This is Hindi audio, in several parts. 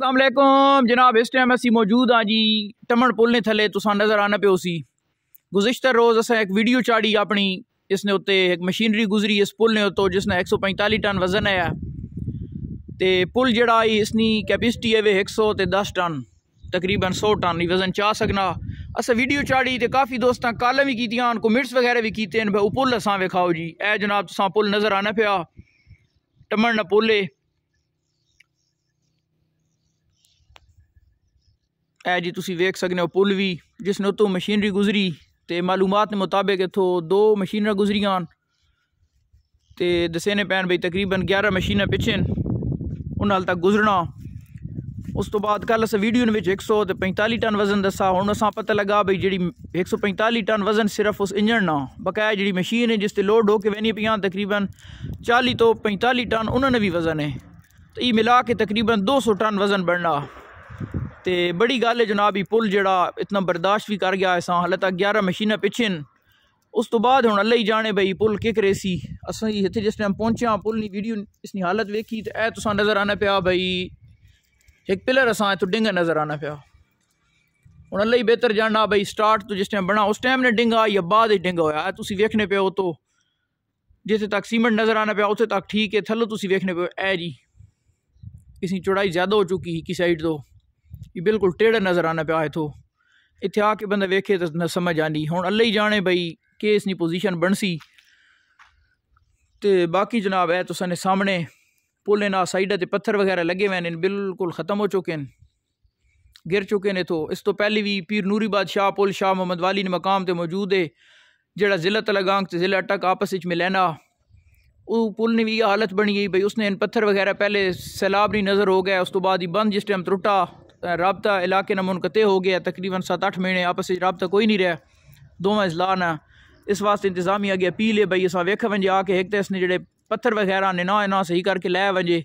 असलम जनाब इस टाइम असी मौजूद हाँ जी टमन पुल ने थले तुसा नज़र आना पे उसी गुजशत रोज़ असें एक वीडियो चाड़ी अपनी इसने उत्ते एक मशीनरी गुजरी इस पुल ने उत्तों जिसने एक सौ पैंताली टन वजन है तो पुल जड़ा इसकी कैपेसिटी है वे एक सौ तो दस टन तकरीबन सौ टन ही वजन चाह सकना असें वीडियो चाड़ी तो काफ़ी दोस्त कल भी की कमेंट्स वगैरह भी किए पुल असा वेखाओ जी ए जनाब तुम पुल नज़र आना पाया टमन न पुल है ए जी तुम वेख सकते हो पुल भी जिसने उतो मशीनरी गुजरी तो मालूमत मुताबिक इतों दो मशीन गुजरिया तो दसेने पैन बी तकरीबन ग्यारह मशीन पिछे उन्होंने तक गुजरना उस तो बाद कल अस वीडियो में एक सौ पैंताली टन वजन दसा हूँ असा पता लगा भाई जी एक सौ पैंताली टन वजन सिर्फ उस इंजन ना बकाया जी मशीन है जिससे लोड हो के वह पी तकरीबन चाली तो पैंताली टन उन्होंने भी वजन है तो ये मिला के तकरीबन दो सौ टन वजन बढ़ना तो बड़ी गल है जनाब ही पुल जरा इतना बर्दाश्त भी कर गया असा हाल तक ग्यारह मशीन पिछे न उस तो बाद हूँ अल्ला ही जाने भाई पुल के करेसी अस इतने जिस टाइम पहुंचे पुल नहीं वीडियो इसकी हालत वेखी तो ए तुसा नज़र आना पाया भाई एक पिलर असा इतों डिंगा नज़र आना पाया हूँ अल्ला ही बेहतर जानना भाई स्टार्ट तो जिस टाइम बना उस टाइम ने डेंगा या बाद डिंगा होया तुम वेखने पे उतो जिते तक सीमेंट नज़र आना पाया उतें तक ठीक है थलो तुम वेखने पे ए जी इसकी चौड़ाई ज़्यादा हो चुकी है कि साइड तो ये बिल्कुल टेढ़ नज़र आना पाए तो इतने आके बंद वेखे तो न समझ आनी हूँ अल जाने ਅੱਲਾ ਹੀ ਜਾਣੇ पोजिशन ਕਿ ਇਸ बाकी जनाब है तो ਬਾਕੀ ਜਨਾਬ पुल ना साइड से पत्थर वगैरह लगे हुए हैं बिल्कुल ख़त्म हो चुके हैं गिर चुके हैं इतों इस तो पहले भी पीर नूरी बादशाह पुल शाह मोहम्मद वाली ने मकाम से मौजूद है जोड़ा जिला तलागांग तो जिला अटक आपस में लैना वो पुल ने भी हालत बनी गई भाई उसने इन पत्थर वगैरह पहले सैलाब नहीं नज़र हो गया उस तो बाद ही बंद जिस टाइम त्रुटा रबता इलाके ना मुनक़ हो गया तकरीबन सत अठ महीने आपस में रबता कोई नहीं रहा दोवें इजला ना इस वास्ते इंतजामिया गया अपील है भाई असा वेख वजे आके एक इसने जो पत्थर वग़ैरह ने ना ना सही करके लै वजे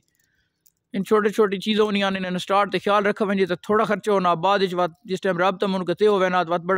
इन छोटी छोटी चीज़ों नहीं आने स्टार्ट ख्याल रखा वजे तो थोड़ा खर्चा होना बाद जिस टाइम रबता मुनक़ हो वह ना तो बड़ा